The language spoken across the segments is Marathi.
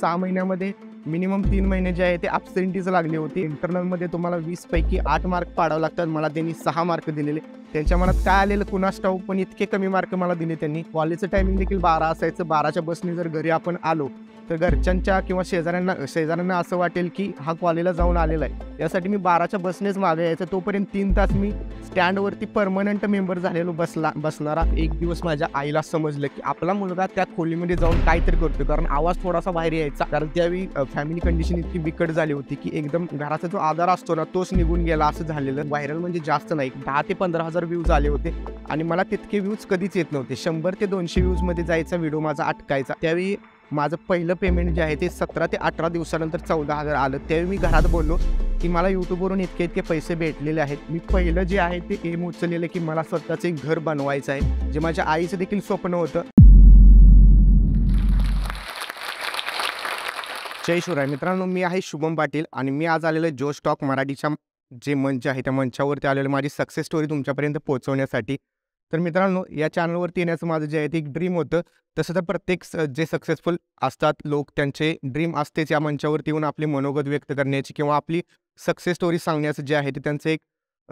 सहा महिन्यामध्ये मिनिमम तीन महिने जे आहे ते ॲबसेंटीज लागली होती इंटरनलमध्ये तुम्हाला वीसपैकी आठ मार्क पाडावं लागतात मला त्यांनी सहा मार्क दिलेले त्यांच्या मनात काय आलेलं कुणास स्टॉक पण इतके कमी मार्क मला दिले त्यांनी कॉलेजचं टायमिंग देखील बारा असायचं बाराच्या बसने जर घरी आपण आलो तर घरच्यांच्या किंवा शेजाऱ्यांना शेजाऱ्यांना असं वाटेल की हा कॉलेजला जाऊन आलेला आहे यासाठी मी बाराच्या बसनेच मागे यायचं तोपर्यंत तीन तास मी स्टँडवरती परमनंट मेंबर झालेलो बसला बसणारा एक दिवस माझ्या आईला समजलं की आपला मुलगा त्या खोलीमध्ये जाऊन काहीतरी करतो कारण आवाज थोडासा बाहेर यायचा कारण त्यावेळी फॅमिली कंडिशन इतकी बिकट झाली होती की एकदम घराचा जो आधार असतो ना तोच निघून गेला असं झालेलं व्हायरल म्हणजे जास्त नाही दहा ते पंधरा हजार व्ह्यूज आले होते आणि मला तितके व्ह्यूज कधीच येत नव्हते शंभर ते दोनशे व्ह्यूजमध्ये जायचा व्हिडिओ माझा अटकायचा त्यावेळी माझं पहिलं पेमेंट जे आहे ते सतरा ते अठरा दिवसानंतर चौदा हजार आलं त्यावेळी मी घरात बोललो की मला यूट्यूबवरून इतके इतके पैसे भेटलेले आहेत मी पहिलं जे आहे ते एम उचललेलं की मला स्वतःचं एक घर बनवायचं आहे जे माझ्या आईचं देखील स्वप्न होतं जय शिवराय मित्रांनो मी आहे शुभम पाटील आणि मी आज आलेलं जोश टॉक मराठीच्या जे मंच आहे त्या मंचावरती आलेलं माझी सक्सेस स्टोरी तुमच्यापर्यंत पोहोचवण्यासाठी तर मित्रांनो या चॅनलवरती येण्याचं माझं जे आहे ते एक ड्रीम होतं तसं तर प्रत्येक जे सक्सेसफुल असतात लोक त्यांचे ड्रीम असतेच या मंचावरती येऊन आपले मनोगत व्यक्त करण्याची किंवा आपली सक्सेस स्टोरी सांगण्याचं जे आहे ते त्यांचं एक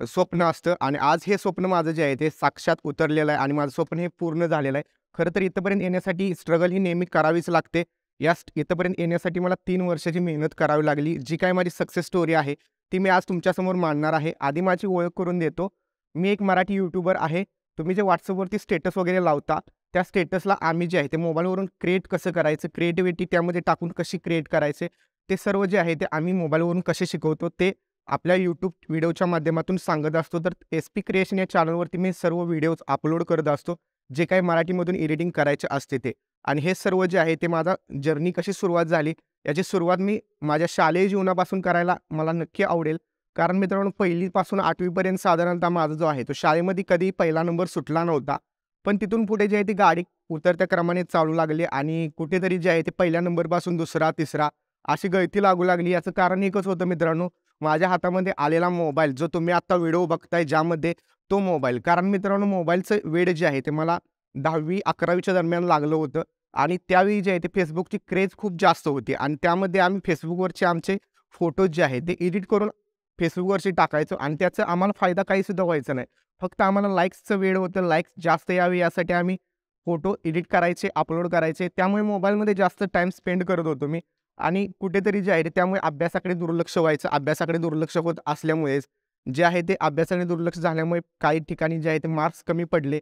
स्वप्न असतं आणि आज हे स्वप्न माझं जे आहे ते साक्षात उतरलेलं आहे आणि माझं स्वप्न हे पूर्ण झालेलं आहे खरं तर इथंपर्यंत येण्यासाठी स्ट्रगल ही नेहमी करावीच लागते या इथंपर्यंत येण्यासाठी मला तीन वर्षाची मेहनत करावी लागली जी काय माझी सक्सेस स्टोरी आहे ती मी आज तुमच्यासमोर मांडणार आहे आधी माझी ओळख करून देतो मी एक मराठी यूट्यूबर आहे तुम्ही जे व्हॉट्सअपवरती स्टेटस वगैरे लावता त्या स्टेटसला आम्ही जे आहे ते मोबाईलवरून क्रिएट कसं करायचं क्रिएटिव्हिटी त्यामध्ये टाकून कशी क्रिएट करायचे ते सर्व जे आहे ते आम्ही मोबाईलवरून कसे शिकवतो ते आपल्या यूट्यूब व्हिडिओच्या माध्यमातून सांगत असतो तर एस पी क्रिएशन या चॅनलवरती मी सर्व व्हिडिओज अपलोड करत असतो जे काही मराठीमधून एडिटिंग करायचे असते ते आणि हे सर्व जे आहे ते माझा जर्नी कशी सुरुवात झाली याची सुरुवात मी माझ्या शालेय जीवनापासून करायला मला नक्की आवडेल कारण मित्रांनो पहिलीपासून आठवीपर्यंत साधारणतः माझा जो आहे तो शाळेमध्ये कधी पहिला नंबर सुटला नव्हता पण तिथून पुढे जी आहे ती गाडी उतरत्या क्रमाने चालू लागली आणि कुठेतरी जे आहे ते पहिल्या नंबरपासून दुसरा तिसरा अशी गळती लागू लागली याचं कारण एकच होतं मित्रांनो माझ्या हातामध्ये आलेला मोबाईल जो तुम्ही आत्ता व्हिडिओ बघताय ज्यामध्ये तो मोबाईल कारण मित्रांनो मोबाईलचं वेळ जे आहे ते मला दहावी अकरावीच्या दरम्यान लागलं होतं आणि त्यावेळी जे आहे ते फेसबुकची क्रेज खूप जास्त होती आणि त्यामध्ये आम्ही फेसबुकवरचे आमचे फोटोज जे आहेत ते एडिट करून फेसबुकवरचे टाकायचो आणि त्याचा आम्हाला फायदा काहीसुद्धा व्हायचा नाही फक्त आम्हाला लाईक्सचं वेळ होतं लाईक्स जास्त यावे यासाठी आम्ही फोटो एडिट करायचे अपलोड करायचे त्यामुळे मोबाईलमध्ये जास्त टाईम स्पेंड करत होतो मी आणि कुठेतरी जे आहे त्यामुळे अभ्यासाकडे दुर्लक्ष व्हायचं अभ्यासाकडे दुर्लक्ष होत असल्यामुळेच जे आहे ते अभ्यासाने दुर्लक्ष झाल्यामुळे काही ठिकाणी जे आहे ते मार्क्स कमी पडले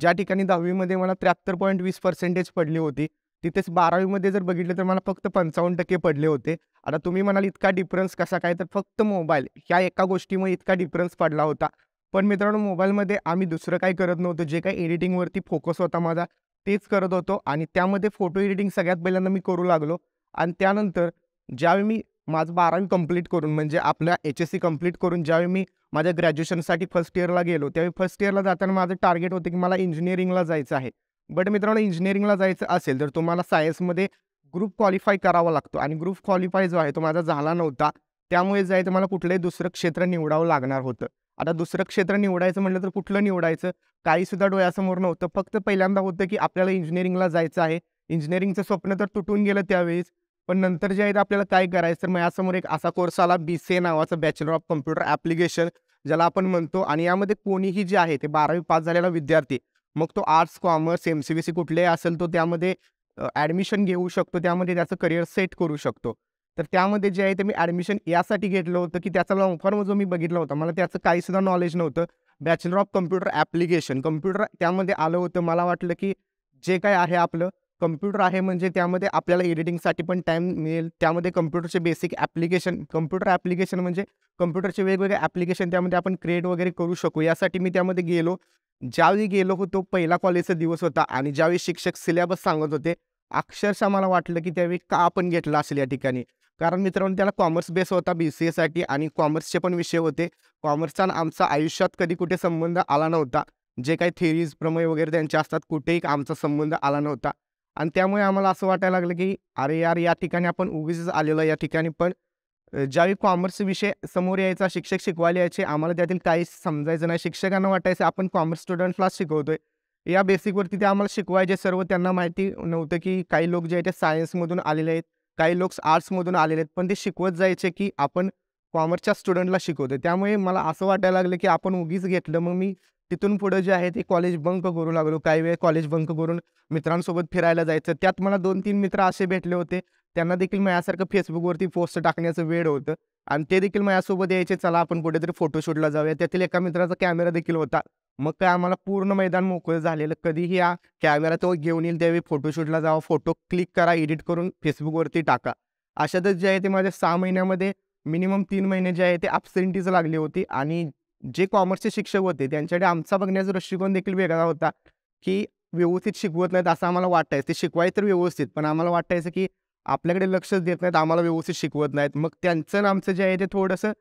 ज्या ठिकाणी दहावीमध्ये मला त्र्याहत्तर पॉईंट वीस पर्सेंटेज पडली होती तिथेच बारावीमध्ये जर बघितलं तर मला फक्त पंचावन्न टक्के पडले होते आता तुम्ही म्हणाल इतका डिफरन्स कसा काय तर फक्त मोबाईल ह्या एका गोष्टीमुळे इतका डिफरन्स पडला होता पण मित्रांनो मोबाईलमध्ये आम्ही दुसरं काय करत नव्हतो जे काही एडिटिंगवरती फोकस होता माझा तेच करत होतो आणि त्यामध्ये फोटो एडिटिंग सगळ्यात पहिल्यांदा मी करू लागलो आणि त्यानंतर ज्यावेळी मी माझं बारावी कंप्लीट करून म्हणजे आपल्या एच एस सी कंप्लीट करून ज्यावेळी मी माझ्या ग्रॅज्युएशनसाठी फर्स्ट इयरला गेलो त्यावेळी फर्स्ट इयरला जाताना माझं टार्गेट होतं की मला इंजिनिअरिंगला जायचं आहे बट मित्रांनो इंजिनिअरिंगला जायचं असेल तर तुम्हाला सायन्समध्ये ग्रुप क्वालिफाय करावा लागतो आणि ग्रुप क्वालिफाय जो आहे तो माझा झाला नव्हता त्यामुळे जाय तर मला कुठलंही दुसरं क्षेत्र निवडावं लागणार होतं आता दुसरं क्षेत्र निवडायचं म्हटलं तर कुठलं निवडायचं काहीसुद्धा डोळ्यासमोर नव्हतं फक्त पहिल्यांदा होतं की आपल्याला इंजिनिअरिंगला जायचं आहे इंजिनिअरिंगचं स्वप्न तर तुटून गेलं त्यावेळेस पण नंतर जे आहे ते आपल्याला काय करायचं तर मग यासमोर एक असा कोर्स आला बी सी ए नावाचा बॅचलर ऑफ कम्प्युटर ॲप्लिकेशन ज्याला आपण म्हणतो आणि यामध्ये कोणीही जे आहे ते बारावी पास झालेला विद्यार्थी मग तो arts commerce M C B C कुठलेही असेल तो त्यामध्ये ॲडमिशन घेऊ शकतो त्यामध्ये त्याचं करिअर सेट करू शकतो तर त्यामध्ये जे आहे ते मी ॲडमिशन यासाठी घेतलं होतं की त्याचा लॉंग फॉर्म जो मी बघितला होता मला त्याचं काहीसुद्धा नॉलेज नव्हतं bachelor of computer application computer त्यामध्ये आलं होतं मला वाटलं की जे काय आहे आपलं कम्प्यूटर आहे म्हणजे त्यामध्ये आपल्याला एडिटिंगसाठी पण टाईम मिळेल त्यामध्ये कम्प्युटरचे बेसिक ॲप्लिकेशन कम्प्युटर ॲप्लिकेशन म्हणजे कम्प्युटरचे वेगवेगळे ॲप्लिकेशन त्यामध्ये आपण क्रिएट वगैरे करू शकू यासाठी मी त्यामध्ये गेलो ज्यावेळी गेलो होतो पहिला कॉलेजचा दिवस होता आणि ज्यावेळी शिक्षक सिलेबस सांगत होते अक्षरशः मला वाटलं की त्यावेळी का आपण घेतला असेल या ठिकाणी कारण मित्रांनो त्याला कॉमर्स बेस होता बी सी एसाठी आणि कॉमर्सचे पण विषय होते कॉमर्सचा आमचा आयुष्यात कधी कुठे संबंध आला नव्हता जे काही थेरीज प्रमेय वगैरे त्यांचे असतात कुठेही आमचा संबंध आला नव्हता आणि त्यामुळे आम्हाला असं वाटायला लागलं की अरे यार या ठिकाणी आपण उगीच आलेलो या ठिकाणी पण ज्यावेळी कॉमर्स विषय समोर यायचा शिक्षक शिकवायला यायचे आम्हाला त्यातील काहीच समजायचं नाही शिक्षकांना वाटायचं आपण कॉमर्स स्टुडंटलाच शिकवतोय या बेसिकवरती ते आम्हाला शिकवायचे सर्व त्यांना माहिती नव्हतं की काही लोक जे आहेत ते सायन्समधून आलेले आहेत काही लोक आर्ट्समधून आलेले आहेत पण ते शिकवत जायचे की आपण कॉमर्सच्या स्टुडंटला शिकवते त्यामुळे मला असं वाटायला लागलं की आपण उगीच घेतलं मग मी तिथून पुढं जे आहे ते कॉलेज बंक करू लागलो काही वेळ कॉलेज बंक करून मित्रांसोबत फिरायला जायचं त्यात मला दोन तीन मित्र असे भेटले होते त्यांना देखील माझ्यासारखं फेसबुकवरती पोस्ट टाकण्याचं वेळ होतं आणि ते देखील माझ्यासोबत यायचे चला आपण कुठेतरी फोटोशूटला जाऊया त्यातील एका मित्राचा कॅमेरा देखील होता मग काय आम्हाला पूर्ण मैदान मोकळं झालेलं कधीही या कॅमेरा तो घेऊन येईल त्यावेळी फोटोशूटला जावा फोटो क्लिक करा एडिट करून फेसबुकवरती टाका अशातच जे आहे ते माझ्या सहा महिन्यामध्ये मिनिमम तीन महिने जे आहे ते ॲबसेंटीचं लागली होती आणि जे कॉमर्सचे शिक्षक होते त्यांच्याकडे आमचा बघण्याचा दृष्टिकोन देखील वेगळा होता की व्यवस्थित शिकवत नाहीत असं आम्हाला वाटायचं ते शिकवाय तर व्यवस्थित पण आम्हाला वाटायचं की आपल्याकडे लक्षच देत नाहीत आम्हाला व्यवस्थित शिकवत नाहीत मग त्यांचं आमचं जे आहे ते थोडंसं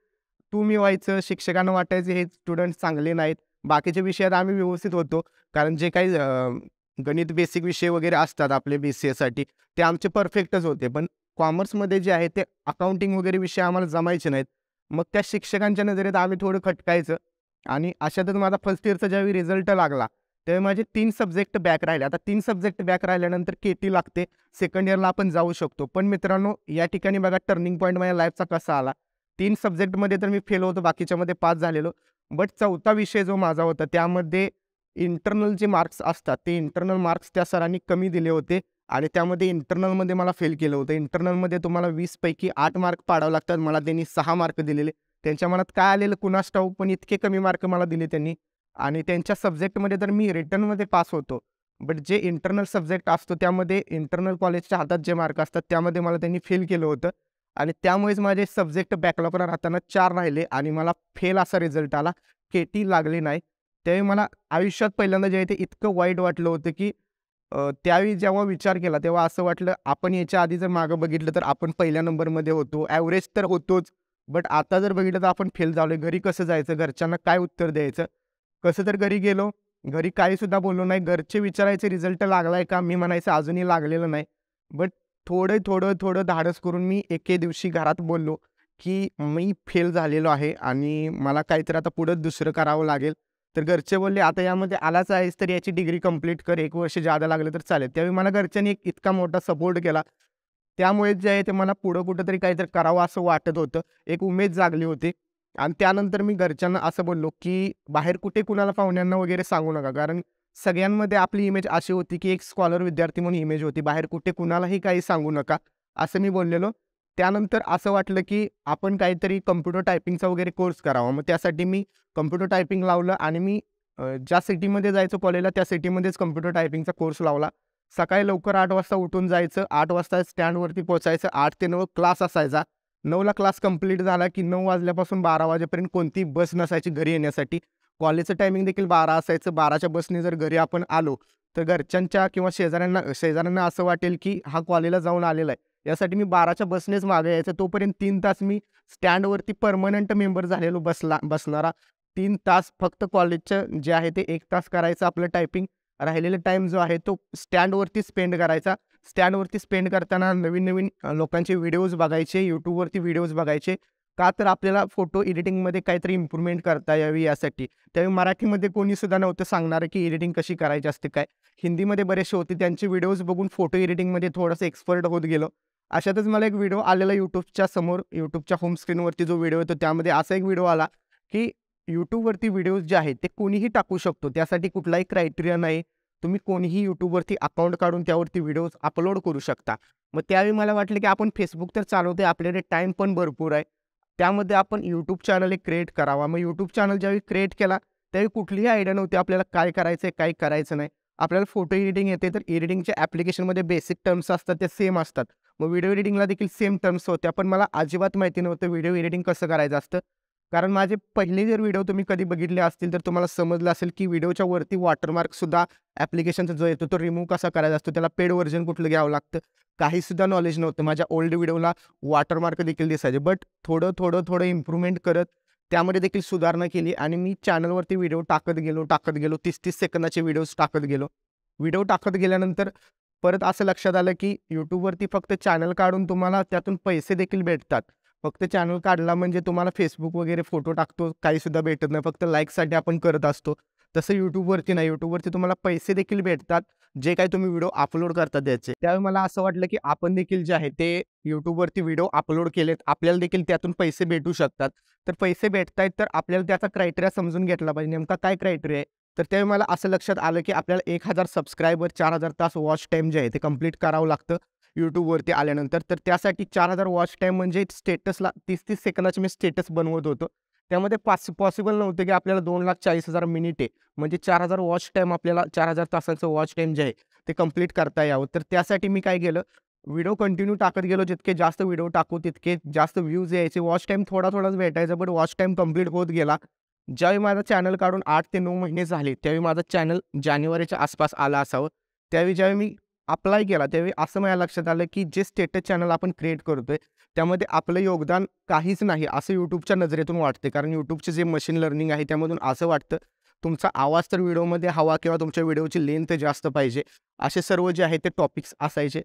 तुम्ही व्हायचं शिक्षकांना वाटायचं हे स्टुडंट चांगले नाहीत बाकीच्या विषयात आम्ही व्यवस्थित होतो कारण जे काही गणित बेसिक विषय वगैरे असतात आपले बी सी एसाठी ते आमचे परफेक्टच होते पण कॉमर्समध्ये जे आहे ते अकाउंटिंग वगैरे विषय आम्हाला जमायचे नाहीत मग त्या शिक्षकांच्या नजरेत आम्ही थोडं खटकायचं आणि अशातच माझा फर्स्ट इयरचा ज्यावेळी रिझल्ट लागला तेव्हा माझे तीन सब्जेक्ट बॅक राहिले आता तीन सब्जेक्ट बॅक राहिल्यानंतर के लागते सेकंड इयरला आपण जाऊ शकतो पण मित्रांनो या ठिकाणी बघा टर्निंग पॉईंट माझ्या लाईफचा कसा आला तीन सब्जेक्टमध्ये तर मी फेल होतो बाकीच्यामध्ये पास झालेलो बट चौथा विषय जो माझा होता त्यामध्ये इंटरनल जे मार्क्स असतात ते इंटरनल मार्क्स त्या सरांनी कमी दिले होते आणि त्यामध्ये इंटरनलमध्ये मला फेल केलं होतं इंटरनलमध्ये तुम्हाला वीसपैकी आठ मार्क पाडावं लागतात मला त्यांनी सहा मार्क दिलेले त्यांच्या मनात काय आलेलं कुणा स्टॉक पण इतके कमी मार्क मला दिले त्यांनी आणि त्यांच्या सब्जेक्टमध्ये तर मी रिटर्नमध्ये पास होतो बट जे इंटरनल सब्जेक्ट असतो त्यामध्ये इंटरनल कॉलेजच्या हातात जे मार्क असतात त्यामध्ये मला त्यांनी फेल केलं होतं आणि त्यामुळेच माझे सब्जेक्ट बॅकलॉगला राहताना चार राहिले आणि मला फेल असा रिझल्ट आला केटी लागले नाही त्यावेळी मला आयुष्यात पहिल्यांदा जे आहे ते इतकं वाईट वाटलं होतं की त्यावेळी जेव्हा विचार केला तेव्हा असं वाटलं आपण याच्या आधी जर मागं बघितलं तर आपण पहिल्या नंबरमध्ये होतो ॲव्हरेज तर होतोच बट आता जर बघितलं तर आपण फेल झालो घरी कसं जायचं घरच्यांना काय उत्तर द्यायचं कसं तर घरी गेलो घरी काहीसुद्धा बोललो नाही घरचे विचारायचे रिझल्ट लागलाय का मी म्हणायचं अजूनही लागलेलं नाही बट थोडं थोडं थोडं धाडस करून मी एके दिवशी घरात बोललो की मी फेल झालेलो आहे आणि मला काहीतरी आता पुढं दुसरं करावं लागेल तर घरचे बोलले आता यामध्ये आलाच आहेस तर याची डिग्री कंप्लीट कर एक वर्ष जादा लागलं तर चालेल त्यावेळी मला घरच्यांनी एक इतका मोठा सपोर्ट केला त्यामुळे जे आहे ते मला पुढं कुठंतरी काहीतरी करावं असं वाटत होतं एक उमेद जागली होती आणि त्यानंतर मी घरच्यांना असं बोललो की बाहेर कुठे कुणाला पाहुण्यांना वगैरे सांगू नका कारण सगळ्यांमध्ये आपली इमेज अशी होती की एक स्कॉलर विद्यार्थी म्हणून इमेज होती बाहेर कुठे कुणालाही काही सांगू नका असं मी बोललेलो त्यानंतर असं वाटलं की आपण काहीतरी कम्प्युटर टायपिंगचा वगैरे कोर्स करावा मग त्यासाठी मी कम्प्युटर टायपिंग लावलं आणि मी ज्या सिटीमध्ये जायचं कॉलेजला त्या सिटीमध्येच कम्प्युटर टायपिंगचा कोर्स लावला सकाळी लवकर आठ वाजता उठून जायचं आठ वाजता स्टँडवरती पोचायचं आठ ते नऊ क्लास असायचा नऊला क्लास कंप्लीट झाला की नऊ वाजल्यापासून बारा वाजेपर्यंत कोणती बस नसायची घरी येण्यासाठी कॉलेजचं टायमिंग देखील बारा असायचं बाराच्या बसने जर घरी आपण आलो तर घरच्यांच्या किंवा शेजाऱ्यांना शेजाऱ्यांना असं वाटेल की हा कॉलेजला जाऊन आलेला आहे यासाठी मी बाराच्या बसनेच मागे यायचं तोपर्यंत तीन तास मी स्टँडवरती परमनंट मेंबर झालेलो बसला बसणारा तीन तास फक्त कॉलेजचं जे आहे ते एक तास करायचं आपलं टायपिंग राहिलेला टाईम जो आहे तो स्टँडवरती स्पेंड करायचा स्टँडवरती स्पेंड करताना नवीन नवीन लोकांचे व्हिडिओज बघायचे यूट्यूबवरती व्हिडिओज बघायचे का तर आपल्याला फोटो एडिटिंगमध्ये काहीतरी इम्प्रूव्हमेंट करता यावी यासाठी त्यावेळी मराठीमध्ये कोणीसुद्धा नव्हतं सांगणारं की एडिटिंग कशी करायची असते काय हिंदीमध्ये बरेचसे होते त्यांचे व्हिडिओज बघून फोटो एडिटिंगमध्ये थोडंसं एक्सपर्ट होत गेलो अशातच मला एक व्हिडिओ आलेला यूट्यूबच्या समोर यूट्यूबच्या होमस्क्रीनवरती जो व्हिडिओ येतो त्यामध्ये असा एक व्हिडिओ आला की यूट्यूबवरती व्हिडिओज जे आहेत ते कोणीही टाकू शकतो त्यासाठी कुठलाही क्रायटेरिया नाही तुम्ही कोणीही यूट्यूबवरती अकाउंट काढून त्यावरती व्हिडिओज अपलोड करू शकता मग त्यावेळी मला वाटलं की आपण फेसबुक तर चालवते आपल्याकडे टाईम पण भरपूर आहे त्यामध्ये आपण यूट्यूब चॅनल एक क्रिएट करावा मग यूट्यूब चॅनल ज्यावेळी क्रिएट केला त्यावेळी कुठलीही आयडिया नव्हती आपल्याला काय करायचं आहे काय करायचं नाही आपल्याला फोटो एडिटिंग येते तर एडिटिंगच्या ॲप्लिकेशनमध्ये बेसिक टर्म्स असतात ते सेम असतात मग व्हिडिओ एडिटिंगला देखील सेम टर्म्स होत्या पण मला अजिबात माहिती नव्हतं व्हिडिओ एडिटिंग कसं करायचं असतं कारण माझे पहिले जर व्हिडिओ तुम्ही कधी बघितले असतील तर तुम्हाला समजलं असेल की व्हिडिओच्या वरती वॉटरमार्कसुद्धा ॲप्लिकेशनचा जो येतो तो रिमूव्ह कसा करायचा असतो त्याला पेड व्हर्जन कुठलं घ्यावं लागतं काहीसुद्धा नॉलेज नव्हतं माझ्या ओल्ड व्हिडिओला वॉटरमार्क देखील दिसायचे बट थोडं थोडं थोडं इम्प्रूव्हमेंट करत त्यामध्ये देखील सुधारणा केली आणि मी चॅनलवरती व्हिडिओ टाकत गेलो टाकत गेलो तीस तीस सेकंदाचे व्हिडिओज टाकत गेलो व्हिडिओ टाकत गेल्यानंतर परत असं लक्षात आलं की यूट्यूबवरती फक्त चॅनल काढून तुम्हाला त्यातून पैसे देखील भेटतात फक्त चॅनल काढला म्हणजे तुम्हाला फेसबुक वगैरे फोटो टाकतो काहीसुद्धा भेटत नाही फक्त लाईकसाठी आपण करत असतो तसं यूट्यूबवरती नाही यूट्यूबवरती तुम्हाला पैसे देखील भेटतात जे काही तुम्ही व्हिडिओ अपलोड करता त्याचे त्यावेळी मला असं वाटलं की आपण देखील जे आहे ते युट्यूबवरती व्हिडिओ अपलोड केलेत आपल्याला देखील त्यातून पैसे भेटू शकतात तर पैसे भेटतायत तर आपल्याला त्याचा क्रायटेरिया समजून घेतला पाहिजे नेमका काय क्रायटेरिया आहे तर त्यावेळी मला असं लक्षात आलं की आपल्याला एक हजार सबस्क्रायबर चार हजार तास वॉच टाईम जे आहे ते कंप्लीट करावं लागतं युट्यूबवरती आल्यानंतर तर त्यासाठी चार हजार वॉच टाईम म्हणजे स्टेटसला तीस तीस सेकंदाचे मी स्टेटस बनवत होतो त्यामध्ये पास पॉसिबल नव्हतं की आपल्याला दोन लाख चाळीस हजार मिनिट आहे म्हणजे चार हजार वॉच टाईम आपल्याला चार हजार तासांचं वॉच टाईम जे आहे ते कम्प्लीट करता यावं तर त्यासाठी मी काय केलं व्हिडिओ कंटिन्यू टाकत गेलो जितके जास्त व्हिडिओ टाकू तितके जास्त व्ह्यूज यायचे वॉच टाईम थोडा थोडाच भेटायचा बट वॉच टाईम कम्प्लीट होत गेला ज्यावेळी माझा चॅनल काढून आठ ते नऊ महिने झाले त्यावेळी माझा चॅनल जानेवारीच्या आसपास आला असावं त्यावेळी ज्यावेळी मी अप्लाय केला त्यावेळी असं माझ्या लक्षात आलं की जे स्टेटस चॅनल आपण क्रिएट करतोय त्यामध्ये आपलं योगदान काहीच नाही असं यूट्यूबच्या नजरेतून वाटते कारण यूट्यूबचे जे मशीन लर्निंग आहे त्यामधून असं वाटतं तुमचा आवाज तर व्हिडिओमध्ये हवा किंवा तुमच्या व्हिडिओची लेंथ जास्त पाहिजे असे सर्व जे आहे ते टॉपिक्स असायचे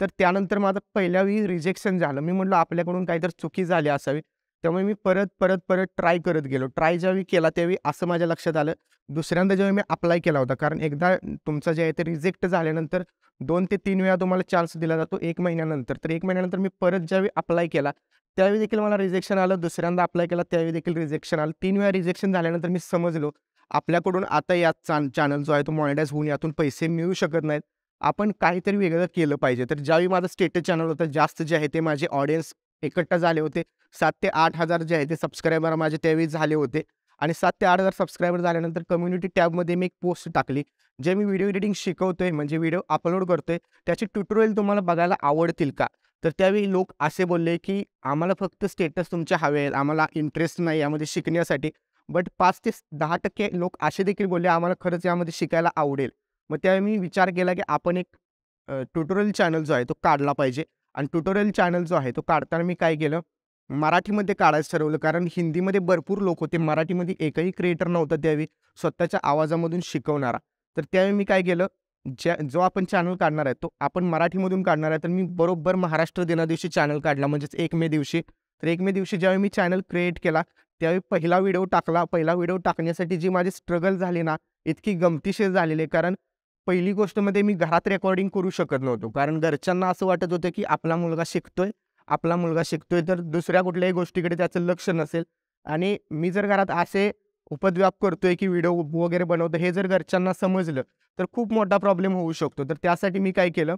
तर त्यानंतर माझं पहिल्यावेळी रिजेक्शन झालं मी म्हटलं आपल्याकडून काहीतरी चुकी झाली असावी त्यामुळे मी परत परत परत ट्राय करत गेलो ट्राय ज्यावेळी केला त्यावेळी असं माझ्या लक्षात आलं दुसऱ्यांदा जेव्हा मी अप्लाय केला होता कारण एकदा तुमचा जे आहे ते रिजेक्ट झाल्यानंतर दोन ते तीन वेळा तुम्हाला चान्स दिला जातो एक महिन्यानंतर तर एक महिन्यानंतर मी परत ज्यावेळी अप्लाय केला त्यावेळी देखील मला रिजेक्शन आलं दुसऱ्यांदा अप्लाय केला त्यावेळी देखील रिजेक्शन आलं तीन वेळा रिजेक्शन झाल्यानंतर मी समजलो आपल्याकडून आता या चान चॅनल जो आहे तो मॉनिटाईज होऊन यातून पैसे मिळू शकत नाहीत आपण काहीतरी वेगळं केलं पाहिजे तर ज्यावेळी माझं स्टेटस चॅनल होतं जास्त जे आहे ते माझे ऑडियन्स एकट्टा झाले होते सात ते आठ हजार जे आहे ते सबस्क्रायबर माझे त्यावेळी झाले होते आणि सात ते आठ हजार सबस्क्रायबर झाल्यानंतर कम्युनिटी टॅबमध्ये मी एक पोस्ट टाकली जे मी व्हिडिओ एडिटिंग शिकवतोय म्हणजे व्हिडिओ अपलोड करतोय त्याचे ट्युटोरियल तुम्हाला बघायला आवडतील का तर त्यावेळी लोक असे बोलले की आम्हाला फक्त स्टेटस तुमच्या हवे आहेत आम्हाला इंटरेस्ट नाही यामध्ये शिकण्यासाठी बट पाच ते दहा टक्के लोक असे देखील बोलले आम्हाला खरंच यामध्ये शिकायला आवडेल मग त्यावेळी मी विचार केला की आपण एक ट्युटोरियल चॅनल जो आहे तो काढला पाहिजे आणि ट्युटोरियल चॅनल जो आहे तो काढताना मी काय केलं मराठीमध्ये काढायचं ठरवलं कारण हिंदीमध्ये भरपूर लोक होते मराठीमध्ये एकही क्रिएटर नव्हता त्यावेळी स्वतःच्या आवाजामधून शिकवणारा तर त्यावेळी मी काय केलं ज्या जो आपण चॅनल काढणार आहे तो आपण मराठीमधून काढणार आहे तर मी बरोबर महाराष्ट्र दिनादिवशी चॅनल काढला म्हणजेच एक मे दिवशी तर एक मे दिवशी ज्यावेळी मी चॅनल क्रिएट केला त्यावेळी पहिला व्हिडिओ टाकला पहिला व्हिडिओ टाकण्यासाठी जी माझी स्ट्रगल झाली ना इतकी गमतीशीर झालेली कारण पहिली गोष्ट मध्ये मी घरात रेकॉर्डिंग करू शकत नव्हतो कारण घरच्यांना असं वाटत होतं की आपला मुलगा शिकतोय आपला मुलगा शिकतोय तर दुसऱ्या कुठल्याही गोष्टीकडे त्याचं लक्ष नसेल आणि मी जर घरात असे उपद्व्याप करतोय की व्हिडिओ वगैरे बनवतो हे जर घरच्यांना समजलं तर खूप मोठा प्रॉब्लेम होऊ शकतो तर त्यासाठी मी काय केलं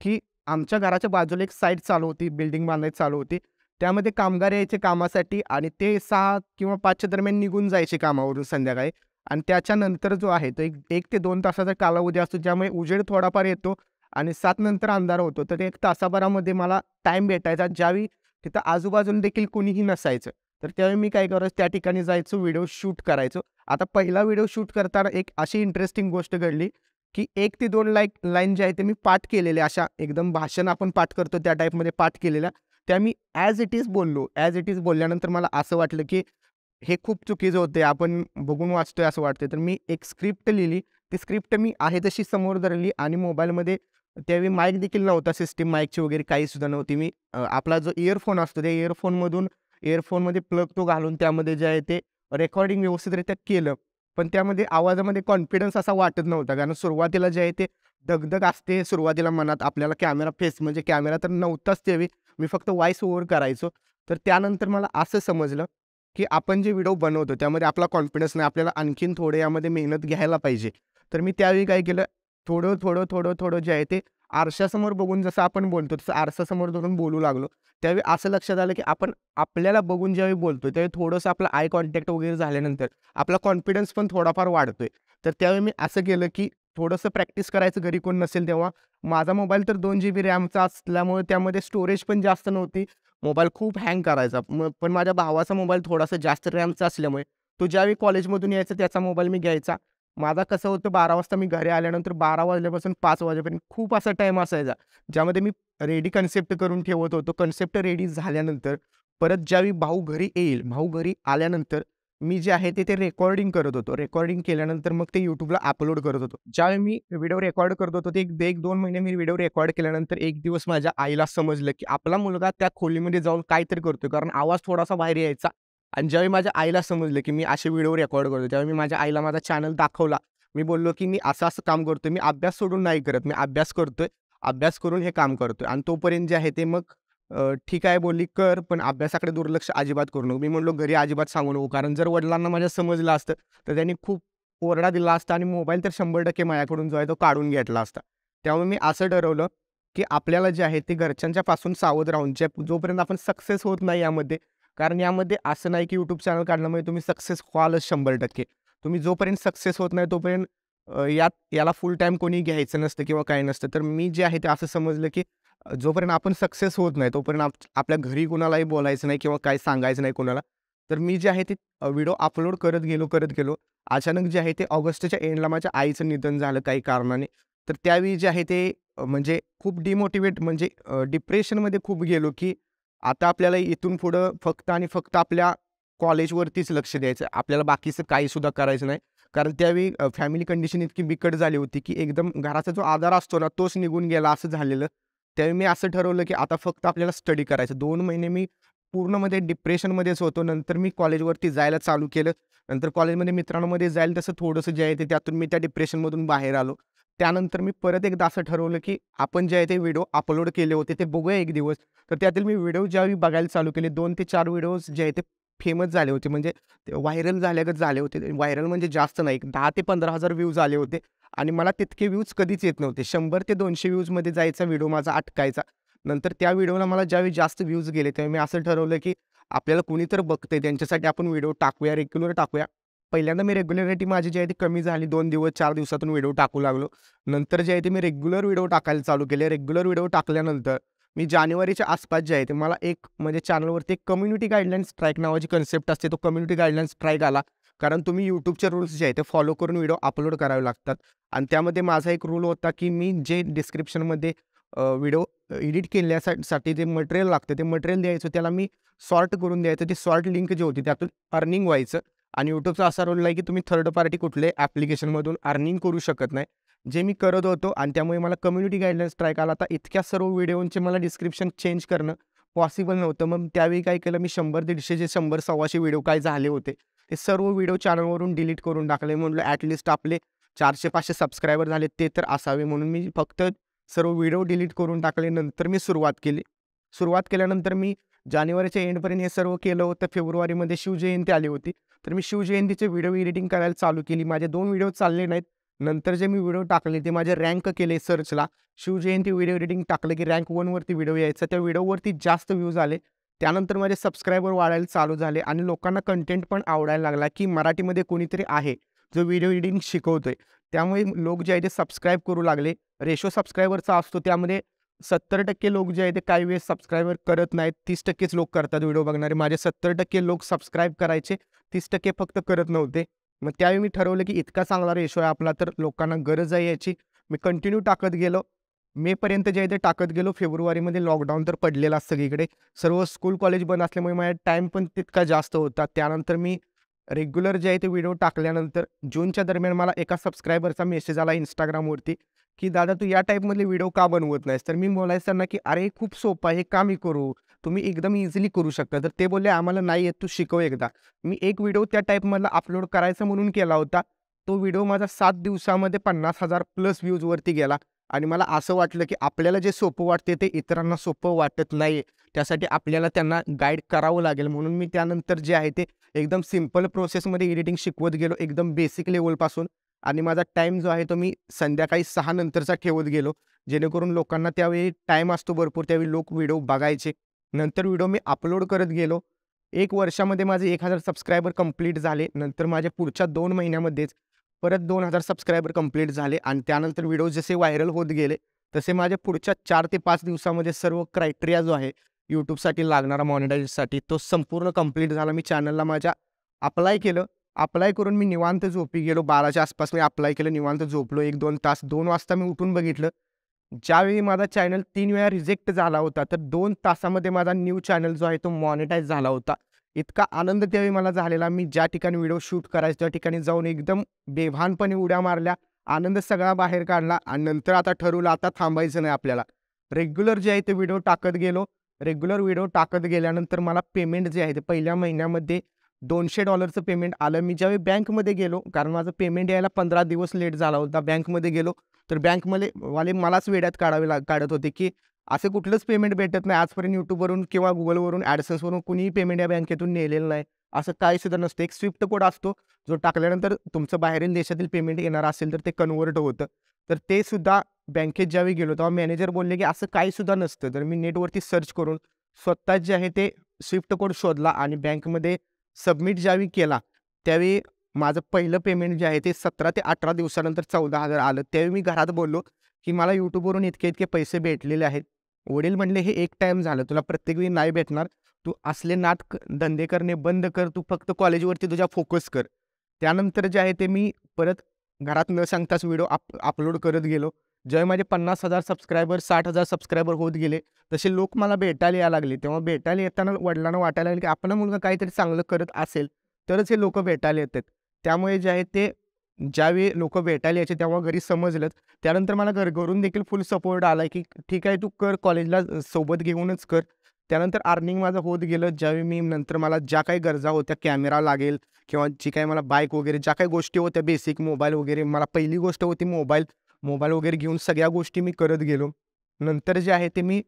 की आमच्या घराच्या बाजूला एक साईट चालू होती बिल्डिंग बांधायची चालू होती त्यामध्ये कामगार यायचे कामासाठी आणि ते सहा किंवा पाचच्या दरम्यान निघून जायचे कामावरून संध्याकाळी आणि त्याच्यानंतर जो आहे तो एक एक ते दोन तासाचा कालावधी असतो ज्यामुळे उजेड थोडाफार येतो आणि सात नंतर अंधार होतो तर एक तासाभरामध्ये मला टाईम भेटायचा ज्यावेळी तिथं आजूबाजूला देखील कोणीही नसायचं तर त्यावेळी मी काय करायचो त्या ठिकाणी जायचो व्हिडिओ शूट करायचो आता पहिला व्हिडिओ शूट करताना एक अशी इंटरेस्टिंग गोष्ट घडली की एक ते दोन लाईक लाईन जे आहे ते मी पाठ केलेले अशा एकदम भाषण आपण पाठ करतो त्या टाईपमध्ये पाठ केलेल्या त्या मी ॲज इट इज बोललो ॲज इट इज बोलल्यानंतर मला असं वाटलं की हे खूप चुकीचं होते आपण बघून वाचतोय असं वाटतंय तर मी एक स्क्रिप्ट लिहिली ती स्क्रिप्ट मी आहे तशी समोर धरली आणि मोबाईलमध्ये त्यावेळी माईक देखील नव्हता सिस्टीम माईकची वगैरे काही सुद्धा नव्हती मी आपला जो इयरफोन असतो त्या इयरफोनमधून इयरफोनमध्ये प्लग तो घालून त्यामध्ये जे आहे ते रेकॉर्डिंग व्यवस्थितरित्या केलं पण त्यामध्ये आवाजामध्ये कॉन्फिडन्स असा वाटत नव्हता कारण सुरुवातीला जे आहे ते दगदग असते सुरुवातीला मनात आपल्याला कॅमेरा फेस म्हणजे कॅमेरा तर नव्हताच त्यावेळी मी फक्त व्हॉइस ओव्हर करायचो तर त्यानंतर मला असं समजलं की आपण जे व्हिडिओ बनवतो त्यामध्ये आपला कॉन्फिडन्स नाही आपल्याला आणखीन थोडे यामध्ये मेहनत घ्यायला पाहिजे तर मी त्यावेळी काय केलं थोडं थोडं थोडं थोडं जे आहे ते आरशासमोर बघून जसं आपण बोलतो तसं आरशासमोर धरून बोलू लागलो त्यावेळी असं लक्षात आलं की आपण आपल्याला बघून ज्यावेळी बोलतोय त्यावेळी थोडंसं आपला आय कॉन्टॅक्ट वगैरे झाल्यानंतर आपला कॉन्फिडन्स पण थोडाफार वाढतोय तर त्यावेळी मी असं केलं की थोडंसं प्रॅक्टिस करायचं घरी कोण नसेल तेव्हा माझा मोबाईल तर दोन जी बी रॅमचा असल्यामुळे त्यामध्ये स्टोरेज पण जास्त नव्हती मोबाईल खूप हँग करायचा पण माझ्या भावाचा मोबाईल थोडासा जास्त रॅमचा असल्यामुळे तो ज्यावेळी कॉलेजमधून यायचा त्याचा मोबाईल मी घ्यायचा माझा कसं होतं बारा वाजता मी घरी आल्यानंतर बारा वाजल्यापासून पाच वाजेपर्यंत खूप असा टाईम असायचा ज्यामध्ये मी रेडी कन्सेप्ट करून ठेवत होतो कन्सेप्ट रेडी झाल्यानंतर परत ज्यावेळी भाऊ घरी येईल भाऊ घरी आल्यानंतर मी जे आहे ते ते रेकॉर्डिंग करत होतो रेकॉर्डिंग केल्यानंतर मग ते युट्यूबला अपलोड करत होतो ज्यावेळी मी व्हिडिओ रेकॉर्ड करत होतो ते एक एक दोन महिने मी व्हिडिओ रेकॉर्ड केल्यानंतर एक दिवस माझ्या आईला समजलं की आपला मुलगा त्या खोलीमध्ये जाऊन काहीतरी करतोय कारण आवाज थोडासा बाहेर यायचा आणि ज्यावेळी माझ्या आईला समजलं की मी असे व्हिडिओ रेकॉर्ड करतो त्यावेळी मी माझ्या आईला माझा चॅनल दाखवला मी बोललो की मी असं असं काम करतोय मी अभ्यास सोडून नाही करत मी अभ्यास करतोय अभ्यास करून हे काम करतोय आणि तोपर्यंत जे आहे ते मग ठीक आहे बोलली कर पण अभ्यासाकडे दुर्लक्ष अजिबात करू नको मी म्हणलो घरी अजिबात सांगू नको कारण जर वडिलांना माझ्या समजलं असतं तर त्यांनी खूप ओरडा दिला असता आणि मोबाईल तर शंभर टक्के माझ्याकडून जो आहे तो काढून घेतला असता त्यामुळे मी असं ठरवलं की आपल्याला जे आहे ते घरच्यांच्या पासून सावध राहून जे जोपर्यंत आपण सक्सेस होत नाही यामध्ये कारण यामध्ये असं नाही की यूट्यूब चॅनल काढल्यामुळे तुम्ही सक्सेस व्हालच शंभर टक्के तुम्ही जोपर्यंत सक्सेस होत नाही तोपर्यंत यात याला फुल टाईम कोणी घ्यायचं नसतं किंवा काय नसतं तर मी जे आहे ते असं समजलं की जोपर्यंत आपण सक्सेस होत नाही तोपर्यंत आप आपल्या घरी कोणालाही बोलायचं नाही किंवा काय सांगायचं नाही कोणाला तर मी जे आहे ते व्हिडिओ अपलोड करत गेलो करत गेलो अचानक जे आहे ते ऑगस्टच्या एंडला माझ्या आईचं निधन झालं काही कारणाने तर त्यावेळी जे आहे ते म्हणजे खूप डिमोटिवेट म्हणजे डिप्रेशनमध्ये खूप गेलो की आता आपल्याला इथून पुढं फक्त आणि फक्त आपल्या कॉलेजवरतीच लक्ष द्यायचं आपल्याला बाकीचं काही सुद्धा करायचं नाही कारण त्यावेळी फॅमिली कंडिशन इतकी बिकट झाली होती की एकदम घराचा जो आधार असतो ना तोच निघून गेला असं झालेलं त्यावेळी मी असं ठरवलं की आता फक्त आपल्याला स्टडी करायचं दोन महिने मी पूर्णमध्ये डिप्रेशनमध्येच होतो नंतर मी कॉलेजवरती जायला चालू केलं नंतर कॉलेजमध्ये मित्रांमध्ये जाईल तसं थोडंसं जे आहे ते त्यातून मी त्या डिप्रेशनमधून बाहेर आलो त्यानंतर मी परत एकदा असं ठरवलं की आपण जे आहे ते व्हिडिओ अपलोड केले होते ते बघूया एक दिवस तर त्यातील मी व्हिडिओ ज्यावेळी बघायला चालू केले दोन ते चार व्हिडिओज जे आहे ते फेमस झाले होते म्हणजे व्हायरल झाल्यागत झाले होते व्हायरल म्हणजे जास्त नाही दहा ते पंधरा हजार व्ह्यूज आले होते आणि मला तितके व्ह्यूज कधीच येत नव्हते शंभर ते दोनशे व्ह्यूजमध्ये जायचा व्हिडिओ माझा अटकायचा नंतर त्या व्हिडिओला मला ज्यावेळी जास्त व्ह्यूज गेले तेव्हा मी असं ठरवलं की आपल्याला कोणी तर बघते त्यांच्यासाठी आपण व्हिडिओ टाकूया रेग्युलर टाकूया पहिल्यांदा मी रेग्युलरिटी माझी जी आहे ती कमी झाली दोन दिवस चार दिवसातून व्हिडिओ टाकू लागलो नंतर जे आहे ते मी रेग्युलर व्हिडिओ टाकायला चालू केले रेग्युलर व्हिडिओ टाकल्यानंतर मी जानेवारीच्या आसपास जे आहे ते मला एक म्हणजे चॅनलवरती एक कम्युनिटी गाईडलाईन्स स्ट्राईक नावाची कन्सेप्ट असते तो कम्युनिटी गाईडलाईन्स स्ट्राईक आला कारण तुम्ही यूट्यूबचे रूल्स जे आहे ते फॉलो करून व्हिडिओ अपलोड करावे लागतात आणि त्यामध्ये माझा एक रूल होता की मी जे डिस्क्रिप्शनमध्ये व्हिडिओ एडिट केल्यासाठी जे मटेरियल लागतं ते मटेरियल द्यायचं त्याला मी सॉर्ट करून द्यायचं ती सॉर्ट लिंक जी होती त्यातून अर्निंग व्हायचं आणि यूट्यूबचा असा रोल आहे की तुम्ही थर्ड पार्टी कुठले ॲप्लिकेशनमधून अर्निंग करू शकत नाही जे मी करत होतो आणि त्यामुळे मला कम्युनिटी गाईडलाईन्स स्ट्राईक आला आता इतक्या सर्व व्हिडिओंचे मला डिस्क्रिप्शन चेंज करणं पॉसिबल नव्हतं मग त्यावेळी काय केलं मी शंभर दीडशे जे शंभर सव्वाशे व्हिडिओ काय झाले होते ते सर्व व्हिडिओ चॅनलवरून डिलीट करून टाकले म्हणलं ॲटलिस्ट आपले चारशे पाचशे सबस्क्रायबर झाले ते तर असावे म्हणून मी फक्त सर्व व्हिडिओ डिलीट करून टाकले नंतर मी सुरुवात केली सुरुवात केल्यानंतर मी जानेवारीच्या एंडपर्यंत हे सर्व केलं होतं फेब्रुवारीमध्ये शिवजयंती आली होती तर मी शिवजयंतीचे व्हिडिओ एडिटिंग करायला चालू केली माझे दोन व्हिडिओ चालले नाहीत नंतर जे मी व्हिडिओ टाकले ते माझे रँक केले सर्चला शिवजयंती व्हिडिओ एडिटिंग टाकलं की रँक वनवरती व्हिडिओ यायचा त्या व्हिडिओवरती जास्त व्ह्यूज आले त्यानंतर माझे सबस्क्रायबर वाढायला चालू झाले आणि लोकांना कंटेंट पण आवडायला लागला की मराठीमध्ये कोणीतरी आहे जो व्हिडिओ एडिटिंग शिकवतोय त्यामुळे लोक जे आहे ते सबस्क्राईब करू लागले रेशो सबस्क्रायबरचा असतो त्यामध्ये सत्तर टक्के लोक जे आहेत ते काही वेळेस सबस्क्रायबर करत नाहीत तीस टक्केच लोक करतात व्हिडिओ बघणारे माझे सत्तर टक्के लोक सबस्क्राईब करायचे तीस टक्के फक्त करत नव्हते मग त्यावेळी मी ठरवलं की इतका चांगला रेशो आहे आपला तर लोकांना गरज आहे याची मी कंटिन्यू टाकत गेलो मेपर्यंत जे आहे ते टाकत गेलो फेब्रुवारीमध्ये लॉकडाऊन तर पडलेला सगळीकडे सर्व स्कूल कॉलेज बंद असल्यामुळे माझा टाईम पण तितका जास्त होता त्यानंतर मी रेग्युलर जे आहे ते व्हिडिओ टाकल्यानंतर जूनच्या दरम्यान मला एका सबस्क्रायबरचा मेसेज आला इंस्टाग्रामवरती की दादा तू या टाईपमधले व्हिडिओ का बनवत नाहीस तर मी बोलायचं त्यांना की अरे खूप सोपं आहे का मी करू तुम्ही एकदम इझिली करू शकता तर ते बोलले आम्हाला नाही येत तू शिकव एकदा मी एक व्हिडिओ त्या टाईपमधला अपलोड करायचा म्हणून केला होता तो व्हिडिओ माझा सात दिवसामध्ये पन्नास हजार प्लस व्ह्यूजवरती गेला आणि मला असं वाटलं की आपल्याला जे सोपं वाटते ते इतरांना सोपं वाटत नाही त्यासाठी आपल्याला त्यांना गाईड करावं लागेल म्हणून मी त्यानंतर जे आहे ते एकदम सिम्पल प्रोसेसमध्ये एडिटिंग शिकवत गेलो एकदम बेसिक लेवलपासून आणि माझा टाईम जो आहे तो मी संध्याकाळी सहा नंतरचा ठेवत गेलो जेणेकरून लोकांना त्यावेळी टाईम असतो भरपूर त्यावेळी लोक व्हिडिओ बघायचे नंतर व्हिडिओ मी अपलोड करत गेलो एक वर्षामध्ये माझे एक हजार सबस्क्रायबर कंप्लीट झाले नंतर माझ्या पुढच्या दोन महिन्यामध्येच परत दोन हजार सबस्क्रायबर कंप्लीट झाले आणि त्यानंतर व्हिडिओ जसे व्हायरल होत गेले तसे माझ्या पुढच्या चार ते पाच दिवसामध्ये सर्व क्रायटेरिया जो आहे यूट्यूबसाठी लागणारा मॉनिटायझेशनसाठी तो संपूर्ण कंप्लीट झाला मी चॅनलला माझ्या अप्लाय केलं अप्लाय करून मी निवांत झोपी गेलो बाराच्या आसपास मी अप्लाय केलं निवांत झोपलो एक दोन तास दोन वाजता मी उठून बघितलं ज्यावेळी माझा चॅनल तीन वेळा रिजेक्ट झाला होता तर दोन तासामध्ये माझा न्यू चॅनल जो आहे तो मॉनिटाईज झाला होता इतका आनंद त्यावेळी मला झालेला मी ज्या ठिकाणी व्हिडिओ शूट करायचो त्या ठिकाणी जाऊन एकदम बेभानपणे उड्या मारल्या आनंद सगळा बाहेर काढला आणि नंतर आता ठरवलं आता थांबायचं नाही आपल्याला रेग्युलर जे आहे ते व्हिडिओ टाकत गेलो रेग्युलर व्हिडिओ टाकत गेल्यानंतर मला पेमेंट जे आहे ते पहिल्या महिन्यामध्ये दोनशे डॉलरचं पेमेंट आलं मी ज्यावेळी बँकमध्ये गेलो कारण माझं पेमेंट यायला पंधरा दिवस लेट झाला होता बँकमध्ये गेलो तर बँकमध्ये वाले मलाच वेड्यात काढावे ला काढत होते की असे कुठलंच पेमेंट भेटत नाही आजपर्यंत यूट्यूबवरून किंवा गुगलवरून ॲडसन्सवरून कुणीही पेमेंट या बँकेतून नेलेलं नाही असं काही सुद्धा नसतं एक स्विफ्ट कोड असतो जो टाकल्यानंतर तुमचं बाहेरील देशातील पेमेंट येणार असेल तर ते कन्वर्ट होतं तर ते सुद्धा बँकेत ज्यावेळी गेलो तेव्हा मॅनेजर बोलले की असं काही सुद्धा नसतं तर मी नेटवरती सर्च करून स्वतः जे आहे ते स्विफ्ट कोड शोधला आणि बँकमध्ये सबमिट ज्यावेळी केला त्यावेळी माझं पहिलं पेमेंट जे आहे ते सतरा ते अठरा दिवसानंतर चौदा हजार आलं त्यावेळी मी घरात बोललो की मला यूट्यूबवरून इतके इतके पैसे भेटलेले आहेत वडील म्हणले हे एक टाईम झालं तुला प्रत्येक वेळी नाही भेटणार तू असले नात धंदे करणे बंद कर तू फक्त कॉलेजवरती तुझ्या फोकस कर त्यानंतर जे आहे ते मी परत घरात न सांगताच व्हिडिओ अप अपलोड करत गेलो जेव्हा माझे पन्नास हजार सबस्क्रायबर साठ हजार सबस्क्रायबर होत गेले तसे लोक मला भेटायला यायला लागले तेव्हा भेटायला येताना वडिलांना वाटायला लागले की आपला मुलगा काहीतरी चांगलं करत असेल तरच हे लोक भेटायला येतात त्यामुळे जे आहे ते ज्यावेळी लोक भेटायला यायचे तेव्हा घरी समजलं त्यानंतर मला घर घरून देखील फुल सपोर्ट आला की ठीक आहे तू कर कॉलेजला सोबत घेऊनच कर त्यानंतर अर्निंग माझं होत गेलं ज्यावेळी मी नंतर मला ज्या काही गरजा होत्या कॅमेरा लागेल किंवा जी काही मला बाईक वगैरे ज्या काही गोष्टी होत्या बेसिक मोबाईल वगैरे मला पहिली गोष्ट होती मोबाईल मोबाईल वगैरे घेऊन सगळ्या गोष्टी मी करत गेलो नंतर जे आहे ते मी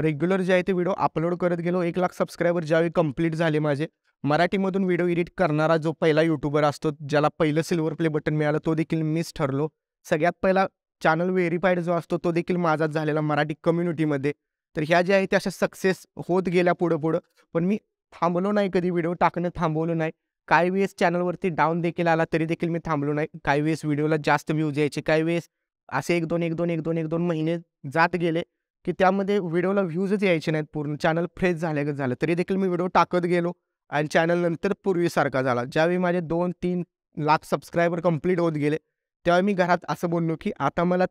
रेग्युलर जे आहे ते व्हिडिओ अपलोड करत गेलो एक लाख सबस्क्रायबर ज्यावेळी कंप्लीट झाले माझे मराठीमधून व्हिडिओ एडिट करणारा जो पहिला युट्यूबर असतो ज्याला पहिलं सिल्वर प्ले बटन मिळालं तो देखील मीच ठरलो सगळ्यात पहिला चॅनल व्हेरीफाईड जो असतो तो देखील माझाच झालेला मराठी कम्युनिटीमध्ये तर ह्या ज्या आहे त्या अशा सक्सेस होत गेल्या पुढं पुढं पण मी थांबलो नाही कधी व्हिडिओ टाकणं थांबवलो नाही काही वेळेस चॅनलवरती डाऊन देखील आला तरी देखील मी थांबलो नाही काही वेळेस व्हिडिओला जास्त व्ह्यूज यायचे काही वेळेस असे एक दोन एक दोन एक दोन एक दोन महिने जात गेले की त्यामध्ये व्हिडिओला व्ह्यूजच यायचे नाहीत पूर्ण चॅनल फ्रेश झाल्यागत झालं तरी देखील मी व्हिडिओ टाकत गेलो आणि चॅनल नंतर पूर्वीसारखा झाला ज्यावेळी माझे दोन तीन लाख सबस्क्रायबर कंप्लीट होत गेले त्यावेळी मी घरात असं बोललो की आता मला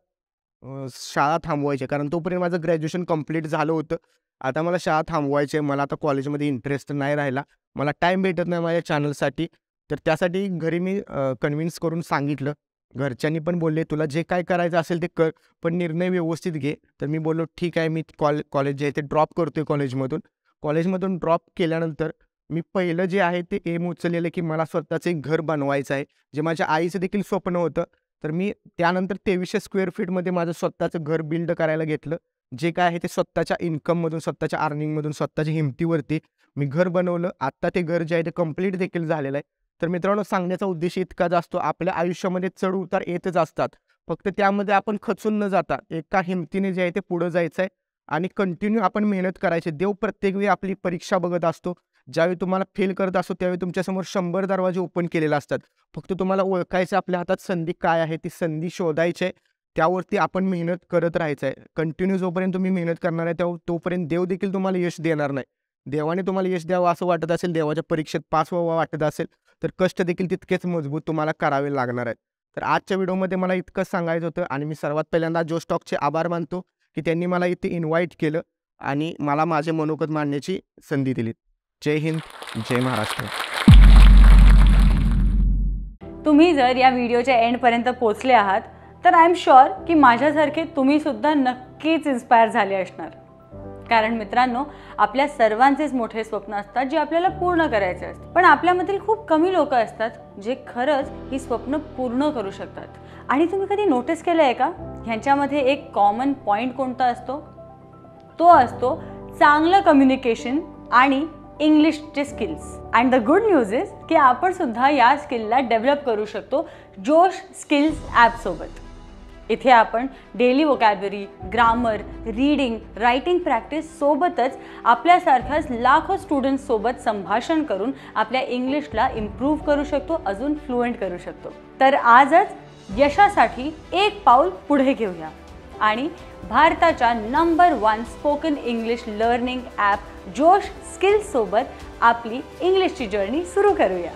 शाळा थांबवायची कारण तोपर्यंत माझं ग्रॅज्युएशन कंप्लीट झालं होतं आता मला शाळा थांबवायचे मला आता कॉलेजमध्ये इंटरेस्ट नाही राहिला मला टाईम भेटत नाही माझ्या चॅनलसाठी तर त्यासाठी घरी मी कन्व्हिन्स करून सांगितलं घरच्यांनी पण बोलले तुला जे काय करायचं असेल ते कर पण निर्णय व्यवस्थित घे तर मी बोललो ठीक आहे मी कॉल कॉलेज जे आहे ते ड्रॉप करतो आहे कॉलेजमधून कॉलेजमधून ड्रॉप केल्यानंतर मी पहिलं जे आहे ते एम उचललेलं की मला स्वतःचं एक घर बनवायचं आहे जे माझ्या आईचं देखील स्वप्न होतं तर मी त्यानंतर तेवीसशे स्क्वेअर फीटमध्ये माझं स्वतःचं घर बिल्ड करायला घेतलं जे काय आहे ते स्वतःच्या इन्कममधून स्वतःच्या अर्निंगमधून स्वतःच्या हिमतीवरती मी घर बनवलं आत्ता ते घर जे आहे ते कम्प्लीट देखील झालेलं आहे तर मित्रांनो सांगण्याचा उद्देश इतकाच असतो आपल्या आयुष्यामध्ये चढ उतार येतच असतात फक्त त्यामध्ये आपण खचून न जाता एका हिमतीने जे आहे ते पुढं जायचं आहे आणि कंटिन्यू आपण मेहनत करायची देव प्रत्येक वेळी आपली परीक्षा बघत असतो ज्यावेळी तुम्हाला फेल करत असतो त्यावेळी तुमच्यासमोर शंभर दरवाजे ओपन केलेले असतात फक्त तुम्हाला ओळखायचं आपल्या हातात संधी काय आहे ती संधी शोधायची आहे त्यावरती आपण मेहनत करत राहायचं आहे कंटिन्यू जोपर्यंत तुम्ही मेहनत करणार आहे त्या तोपर्यंत देव देखील तुम्हाला यश देणार नाही देवाने तुम्हाला यश द्यावं असं वाटत असेल देवाच्या परीक्षेत पास व्हावं वाटत असेल तर कष्ट देखील तितकेच मजबूत तुम्हाला करावे लागणार आहेत तर आजच्या व्हिडिओमध्ये मला इतकंच सांगायचं होतं आणि मी सर्वात पहिल्यांदा जो स्टॉकचे आभार मानतो की त्यांनी मला इथे इन्व्हाइट केलं आणि मला माझे मनोगत मांडण्याची संधी दिली जय हिंद जय महाराष्ट्र तुम्ही जर या व्हिडिओच्या एंडपर्यंत पोचले आहात तर आय एम शुअर की माझ्यासारखे तुम्ही सुद्धा नक्कीच इन्स्पायर झाले असणार कारण मित्रांनो आपल्या सर्वांचेच मोठे स्वप्न असतात जे आपल्याला पूर्ण करायचे असते पण आपल्यामधील खूप कमी लोक असतात जे खरंच ही स्वप्न पूर्ण करू शकतात आणि तुम्ही कधी नोटीस केलं आहे का ह्यांच्यामध्ये एक कॉमन पॉईंट कोणता असतो तो असतो चांगलं कम्युनिकेशन आणि इंग्लिशचे skills and the good news is की आपण सुद्धा या स्किलला डेव्हलप करू शकतो जोश स्किल्स ॲपसोबत इथे आपण daily vocabulary grammar reading writing practice सोबतच आपल्यासारख्याच लाखो सोबत संभाषण करून आपल्या इंग्लिशला इम्प्रूव्ह करू शकतो अजून फ्लुएंट करू शकतो तर आजच यशासाठी एक पाऊल पुढे घेऊया आणि भारताच्या number one spoken English learning app Josh सोबत आपली इंग्लिशची जर्नी सुरू करूया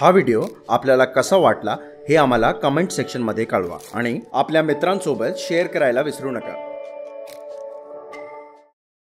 हा व्हिडिओ आपल्याला कसा वाटला हे आम्हाला कमेंट सेक्शनमध्ये कळवा आणि आपल्या मित्रांसोबत शेअर करायला विसरू नका